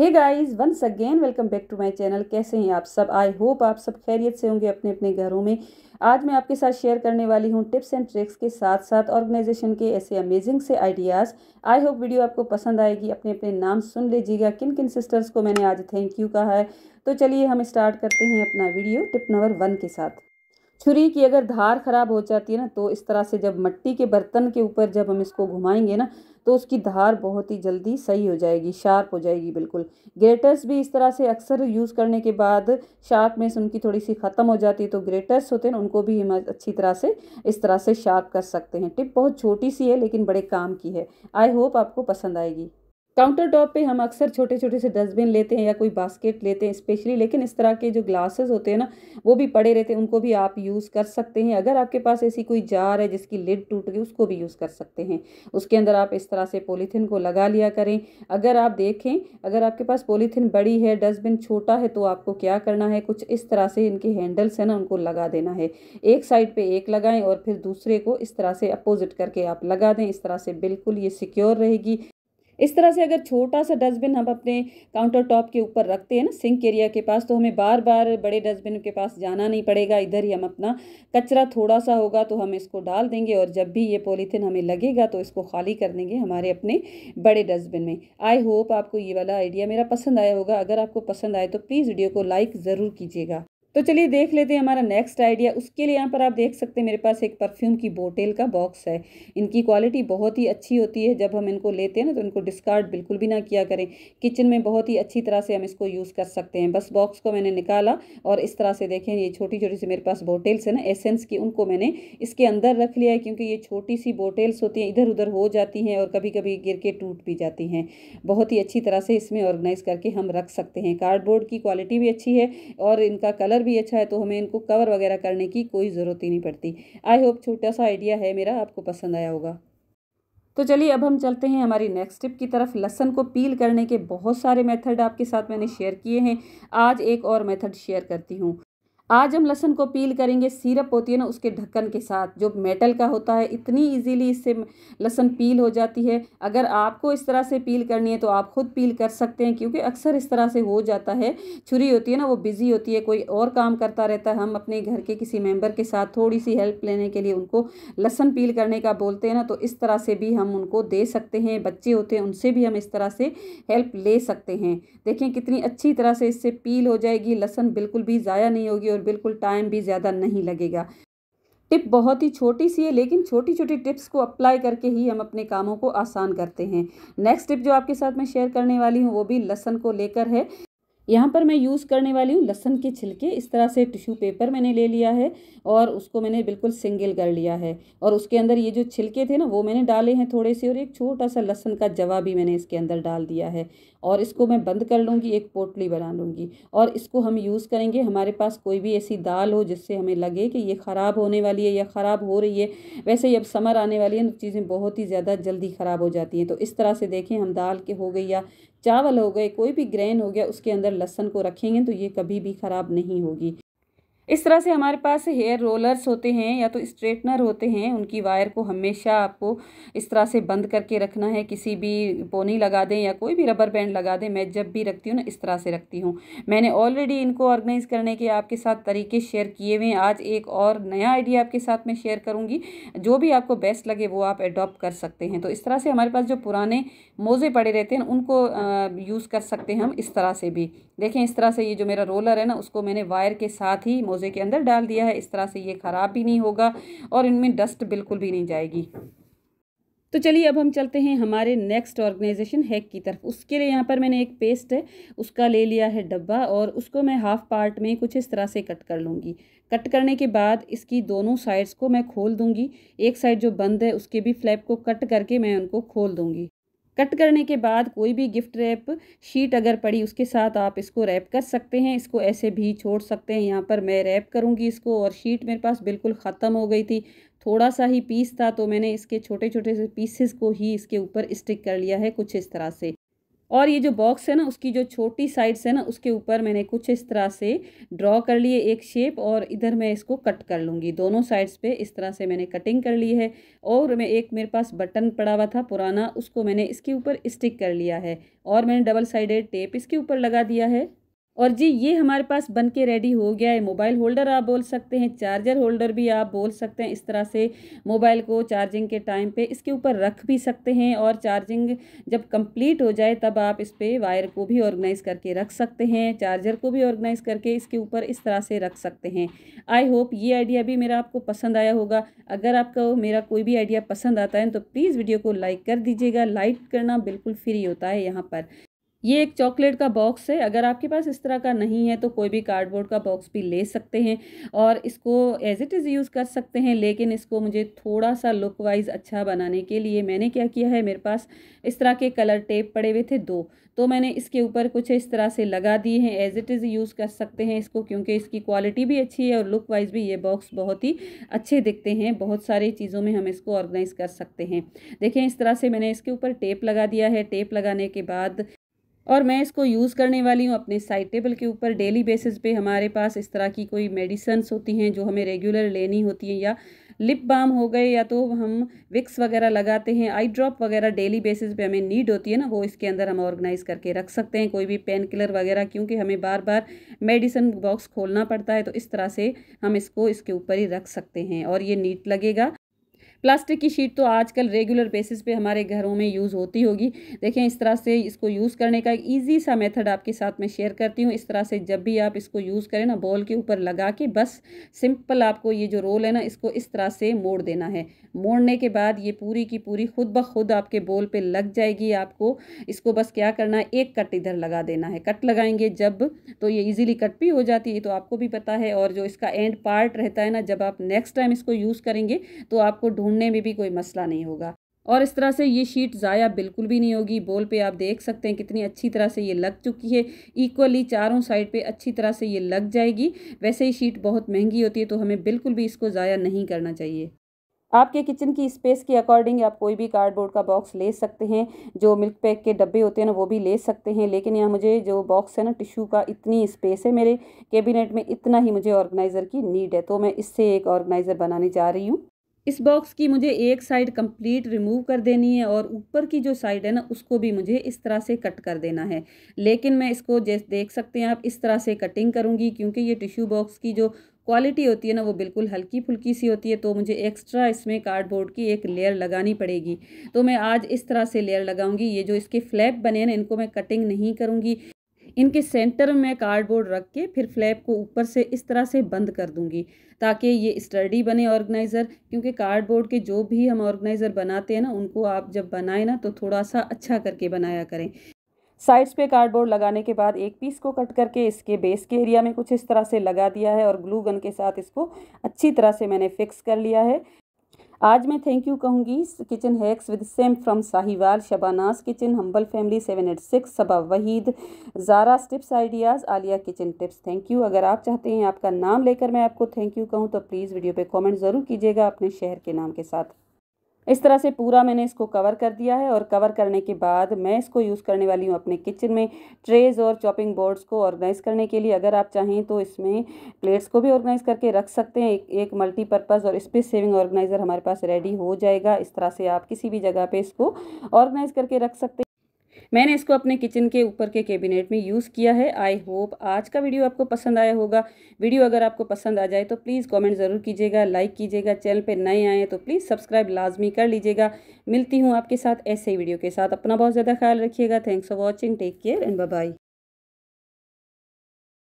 hey guys once again welcome back to my channel कैसे हैं आप सब आई होप आप सब खैरियत से होंगे अपने अपने घरों में आज मैं आपके साथ शेयर करने वाली हूं टिप्स एंड ट्रिक्स के साथ साथ ऑर्गेनाइजेशन के ऐसे अमेजिंग से आइडियाज़ आई होप वीडियो आपको पसंद आएगी अपने अपने नाम सुन लीजिएगा किन किन सिस्टर्स को मैंने आज थैंक यू कहा है तो चलिए हम स्टार्ट करते हैं अपना वीडियो टिप नंबर वन के साथ छुरी की अगर धार ख़राब हो जाती है ना तो इस तरह से जब मट्टी के बर्तन के ऊपर जब हम इसको घुमाएंगे ना तो उसकी धार बहुत ही जल्दी सही हो जाएगी शार्प हो जाएगी बिल्कुल ग्रेटर्स भी इस तरह से अक्सर यूज़ करने के बाद शार्पनेस उनकी थोड़ी सी ख़त्म हो जाती है तो ग्रेटर्स होते हैं उनको भी हम अच्छी तरह से इस तरह से शार्प कर सकते हैं टिप बहुत छोटी सी है लेकिन बड़े काम की है आई होप आपको पसंद आएगी काउंटर टॉप पे हम अक्सर छोटे छोटे से डस्टबिन लेते हैं या कोई बास्केट लेते हैं स्पेशली लेकिन इस तरह के जो ग्लासेस होते हैं ना वो भी पड़े रहते हैं उनको भी आप यूज़ कर सकते हैं अगर आपके पास ऐसी कोई जार है जिसकी लिड टूट गई उसको भी यूज़ कर सकते हैं उसके अंदर आप इस तरह से पोलीथीन को लगा लिया करें अगर आप देखें अगर आपके पास पोलीथीन बड़ी है डस्टबिन छोटा है तो आपको क्या करना है कुछ इस तरह से इनके हैंडल्स हैं ना उनको लगा देना है एक साइड पर एक लगाएँ और फिर दूसरे को इस तरह से अपोजिट करके आप लगा दें इस तरह से बिल्कुल ये सिक्योर रहेगी इस तरह से अगर छोटा सा डस्टबिन हम अपने काउंटर टॉप के ऊपर रखते हैं ना सिंक एरिया के पास तो हमें बार बार बड़े डस्टबिन के पास जाना नहीं पड़ेगा इधर ही हम अपना कचरा थोड़ा सा होगा तो हम इसको डाल देंगे और जब भी ये पॉलीथिन हमें लगेगा तो इसको खाली कर देंगे हमारे अपने बड़े डस्टबिन में आई होप आपको ये वाला आइडिया मेरा पसंद आया होगा अगर आपको पसंद आए तो प्लीज़ वीडियो को लाइक ज़रूर कीजिएगा तो चलिए देख लेते हैं हमारा नेक्स्ट आइडिया उसके लिए यहाँ पर आप देख सकते हैं मेरे पास एक परफ्यूम की बोटेल का बॉक्स है इनकी क्वालिटी बहुत ही अच्छी होती है जब हम इनको लेते हैं ना तो इनको डिस्कार्ड बिल्कुल भी ना किया करें किचन में बहुत ही अच्छी तरह से हम इसको यूज़ कर सकते हैं बस बॉक्स को मैंने निकाला और इस तरह से देखें ये छोटी छोटी सी मेरे पास बोटेल्स है ना एसेंस की उनको मैंने इसके अंदर रख लिया है क्योंकि ये छोटी सी बोटेल्स होती हैं इधर उधर हो जाती हैं और कभी कभी गिर के टूट भी जाती हैं बहुत ही अच्छी तरह से इसमें ऑर्गेनाइज़ करके हम रख सकते हैं कार्डबोर्ड की क्वालिटी भी अच्छी है और इनका कलर भी अच्छा है तो हमें इनको कवर वगैरह करने की कोई ज़रूरत ही नहीं पड़ती आई होप छोटा सा आइडिया है मेरा आपको पसंद आया होगा तो चलिए अब हम चलते हैं हमारी नेक्स्ट टिप की तरफ लहसन को पील करने के बहुत सारे मेथड आपके साथ मैंने शेयर किए हैं आज एक और मेथड शेयर करती हूँ आज हम लहसन को पील करेंगे सीरप होती है ना उसके ढक्कन के साथ जो मेटल का होता है इतनी इजीली इससे लहसन पील हो जाती है अगर आपको इस तरह से पील करनी है तो आप खुद पील कर सकते हैं क्योंकि अक्सर इस तरह से हो जाता है छुरी होती है ना वो बिज़ी होती है कोई और काम करता रहता है हम अपने घर के किसी मेम्बर के साथ थोड़ी सी हेल्प लेने के लिए उनको लहसन पील करने का बोलते हैं ना तो इस तरह से भी हम उनको दे सकते हैं बच्चे होते हैं उनसे भी हम इस तरह से हेल्प ले सकते हैं देखें कितनी अच्छी तरह से इससे पील हो जाएगी लहसन बिल्कुल भी ज़ाया नहीं होगी और बिल्कुल टाइम भी ज़्यादा नहीं लगेगा टिप बहुत ही छोटी सी है लेकिन छोटी छोटी टिप्स को अप्लाई करके ही हम अपने कामों को आसान करते हैं नेक्स्ट टिप जो आपके साथ मैं शेयर करने वाली हूँ वो भी लसन को लेकर है यहाँ पर मैं यूज़ करने वाली हूँ लहसन के छिलके इस तरह से टिश्यू पेपर मैंने ले लिया है और उसको मैंने बिल्कुल सिंगल कर लिया है और उसके अंदर ये जो छिलके थे ना वो मैंने डाले हैं थोड़े से और एक छोटा सा लहसन का जवा भी मैंने इसके अंदर डाल दिया है और इसको मैं बंद कर लूँगी एक पोटली बना लूँगी और इसको हम यूज़ करेंगे हमारे पास कोई भी ऐसी दाल हो जिससे हमें लगे कि ये ख़राब होने वाली है या ख़राब हो रही है वैसे ही अब समर आने वाली है चीज़ें बहुत ही ज़्यादा जल्दी ख़राब हो जाती हैं तो इस तरह से देखें हम दाल के हो गई या चावल हो गए कोई भी ग्रेन हो गया उसके अंदर लहसन को रखेंगे तो ये कभी भी ख़राब नहीं होगी इस तरह से हमारे पास हेयर रोलर्स होते हैं या तो स्ट्रेटनर होते हैं उनकी वायर को हमेशा आपको इस तरह से बंद करके रखना है किसी भी पोनी लगा दें या कोई भी रबर बैंड लगा दें मैं जब भी रखती हूँ ना इस तरह से रखती हूँ मैंने ऑलरेडी इनको ऑर्गेनाइज़ करने के आपके साथ तरीके शेयर किए हुए हैं आज एक और नया आइडिया आपके साथ मैं शेयर करूँगी जो भी आपको बेस्ट लगे वो आप एडॉप्ट कर सकते हैं तो इस तरह से हमारे पास जो पुराने मोज़े पड़े रहते हैं उनको यूज़ कर सकते हैं हम इस तरह से भी देखें इस तरह से ये जो मेरा रोलर है ना उसको मैंने वायर के साथ ही डोजे के अंदर डाल दिया है इस तरह से ये ख़राब भी नहीं होगा और इनमें डस्ट बिल्कुल भी नहीं जाएगी तो चलिए अब हम चलते हैं हमारे नेक्स्ट ऑर्गेनाइजेशन हैक की तरफ उसके लिए यहाँ पर मैंने एक पेस्ट है उसका ले लिया है डब्बा और उसको मैं हाफ पार्ट में कुछ इस तरह से कट कर लूँगी कट करने के बाद इसकी दोनों साइड्स को मैं खोल दूँगी एक साइड जो बंद है उसके भी फ्लैप को कट करके मैं उनको खोल दूँगी कट करने के बाद कोई भी गिफ्ट रैप शीट अगर पड़ी उसके साथ आप इसको रैप कर सकते हैं इसको ऐसे भी छोड़ सकते हैं यहाँ पर मैं रैप करूँगी इसको और शीट मेरे पास बिल्कुल ख़त्म हो गई थी थोड़ा सा ही पीस था तो मैंने इसके छोटे छोटे से पीसेस को ही इसके ऊपर स्टिक कर लिया है कुछ इस तरह से और ये जो बॉक्स है ना उसकी जो छोटी साइड्स है ना उसके ऊपर मैंने कुछ इस तरह से ड्रॉ कर लिए एक शेप और इधर मैं इसको कट कर लूँगी दोनों साइड्स पे इस तरह से मैंने कटिंग कर ली है और मैं एक मेरे पास बटन पड़ा हुआ था पुराना उसको मैंने इसके ऊपर स्टिक कर लिया है और मैंने डबल साइडेड टेप इसके ऊपर लगा दिया है और जी ये हमारे पास बन के रेडी हो गया है मोबाइल होल्डर आप बोल सकते हैं चार्जर होल्डर भी आप बोल सकते हैं इस तरह से मोबाइल को चार्जिंग के टाइम पे इसके ऊपर रख भी सकते हैं और चार्जिंग जब कंप्लीट हो जाए तब आप इस पर वायर को भी ऑर्गेनाइज़ करके रख सकते हैं चार्जर को भी ऑर्गेनाइज़ करके इसके ऊपर इस तरह से रख सकते हैं आई होप ये आइडिया भी मेरा आपको पसंद आया होगा अगर आपको मेरा कोई भी आइडिया पसंद आता है तो प्लीज़ वीडियो को लाइक कर दीजिएगा लाइक करना बिल्कुल फ्री होता है यहाँ पर ये एक चॉकलेट का बॉक्स है अगर आपके पास इस तरह का नहीं है तो कोई भी कार्डबोर्ड का बॉक्स भी ले सकते हैं और इसको एज इट इज़ यूज़ कर सकते हैं लेकिन इसको मुझे थोड़ा सा लुक वाइज अच्छा बनाने के लिए मैंने क्या किया है मेरे पास इस तरह के कलर टेप पड़े हुए थे दो तो मैंने इसके ऊपर कुछ इस तरह से लगा दिए हैं एज इट इज़ यूज़ कर सकते हैं इसको क्योंकि इसकी क्वालिटी भी अच्छी है और लुक वाइज भी ये बॉक्स बहुत ही अच्छे दिखते हैं बहुत सारी चीज़ों में हम इसको ऑर्गेनाइज़ कर सकते हैं देखें इस तरह से मैंने इसके ऊपर टेप लगा दिया है टेप लगाने के बाद और मैं इसको यूज़ करने वाली हूँ अपने साइड टेबल के ऊपर डेली बेसिस पे हमारे पास इस तरह की कोई मेडिसन्स होती हैं जो हमें रेगुलर लेनी होती हैं या लिप बाम हो गए या तो हम विक्स वगैरह लगाते हैं आई ड्रॉप वगैरह डेली बेसिस पे हमें नीड होती है ना वो इसके अंदर हम ऑर्गेनाइज़ करके रख सकते हैं कोई भी पेन किलर वगैरह क्योंकि हमें बार बार मेडिसिन बॉक्स खोलना पड़ता है तो इस तरह से हम इसको इसके ऊपर ही रख सकते हैं और ये नीट लगेगा प्लास्टिक की शीट तो आजकल रेगुलर बेसिस पे हमारे घरों में यूज़ होती होगी देखें इस तरह से इसको यूज़ करने का एक ईजी सा मेथड आपके साथ मैं शेयर करती हूँ इस तरह से जब भी आप इसको यूज़ करें ना बॉल के ऊपर लगा के बस सिंपल आपको ये जो रोल है ना इसको इस तरह से मोड़ देना है मोड़ने के बाद ये पूरी की पूरी खुद ब खुद आपके बॉल पर लग जाएगी आपको इसको बस क्या करना है एक कट इधर लगा देना है कट लगाएंगे जब तो ये ईजिली कट भी हो जाती है तो आपको भी पता है और जो इसका एंड पार्ट रहता है ना जब आप नेक्स्ट टाइम इसको यूज़ करेंगे तो आपको ढूंढ ढूंढने में भी कोई मसला नहीं होगा और इस तरह से ये शीट ज़ाया बिल्कुल भी नहीं होगी बोल पे आप देख सकते हैं कितनी अच्छी तरह से ये लग चुकी है इक्वली चारों साइड पे अच्छी तरह से ये लग जाएगी वैसे ही शीट बहुत महंगी होती है तो हमें बिल्कुल भी इसको ज़ाया नहीं करना चाहिए आपके किचन की स्पेस के अकॉर्डिंग आप कोई भी कार्डबोर्ड का बॉक्स ले सकते हैं जो मिल्क पैक के डब्बे होते हैं ना वो भी ले सकते हैं लेकिन यहाँ मुझे जो बॉक्स है ना टिशू का इतनी स्पेस है मेरे कैबिनेट में इतना ही मुझे ऑर्गेनाइज़र की नीड है तो मैं इससे एक ऑर्गेनाइज़र बनाने जा रही हूँ इस बॉक्स की मुझे एक साइड कंप्लीट रिमूव कर देनी है और ऊपर की जो साइड है ना उसको भी मुझे इस तरह से कट कर देना है लेकिन मैं इसको जैसे देख सकते हैं आप इस तरह से कटिंग करूँगी क्योंकि ये टिश्यू बॉक्स की जो क्वालिटी होती है ना वो बिल्कुल हल्की फुल्की सी होती है तो मुझे एक्स्ट्रा इसमें कार्डबोर्ड की एक लेयर लगानी पड़ेगी तो मैं आज इस तरह से लेयर लगाऊंगी ये जो इसके फ्लैप बने हैं ना इनको मैं कटिंग नहीं करूंगी इनके सेंटर में कार्डबोर्ड रख के फिर फ्लैप को ऊपर से इस तरह से बंद कर दूंगी ताकि ये स्टडी बने ऑर्गेनाइज़र क्योंकि कार्डबोर्ड के जो भी हम ऑर्गेनाइज़र बनाते हैं ना उनको आप जब बनाएं ना तो थोड़ा सा अच्छा करके बनाया करें साइड्स पे कार्डबोर्ड लगाने के बाद एक पीस को कट करके इसके बेस के एरिया में कुछ इस तरह से लगा दिया है और ग्लू गन के साथ इसको अच्छी तरह से मैंने फिक्स कर लिया है आज मैं थैंक यू कहूँगी kitchen hacks with Sam from Sahiwal Shabana's kitchen humble family seven eight six Saba Waheed Zara tips ideas Aliya kitchen tips thank you अगर आप चाहते हैं आपका नाम लेकर मैं आपको थैंक यू कहूँ तो प्लीज़ वीडियो पे कमेंट ज़रूर कीजिएगा अपने शहर के नाम के साथ इस तरह से पूरा मैंने इसको कवर कर दिया है और कवर करने के बाद मैं इसको यूज़ करने वाली हूँ अपने किचन में ट्रेज़ और चॉपिंग बोर्ड्स को ऑर्गेनाइज़ करने के लिए अगर आप चाहें तो इसमें प्लेट्स को भी ऑर्गेनाइज़ करके रख सकते हैं एक, एक मल्टीपर्पज़ और स्पेस सेविंग ऑर्गेनाइज़र हमारे पास रेडी हो जाएगा इस तरह से आप किसी भी जगह पर इसको ऑर्गेनाइज़ करके रख सकते हैं मैंने इसको अपने किचन के ऊपर के कैबिनेट में यूज़ किया है आई होप आज का वीडियो आपको पसंद आया होगा वीडियो अगर आपको पसंद आ जाए तो प्लीज़ कमेंट ज़रूर कीजिएगा लाइक कीजिएगा चैनल पर नए आए तो प्लीज़ सब्सक्राइब लाजमी कर लीजिएगा मिलती हूँ आपके साथ ऐसे ही वीडियो के साथ अपना बहुत ज़्यादा ख्याल रखिएगा thanks for watching take care and bye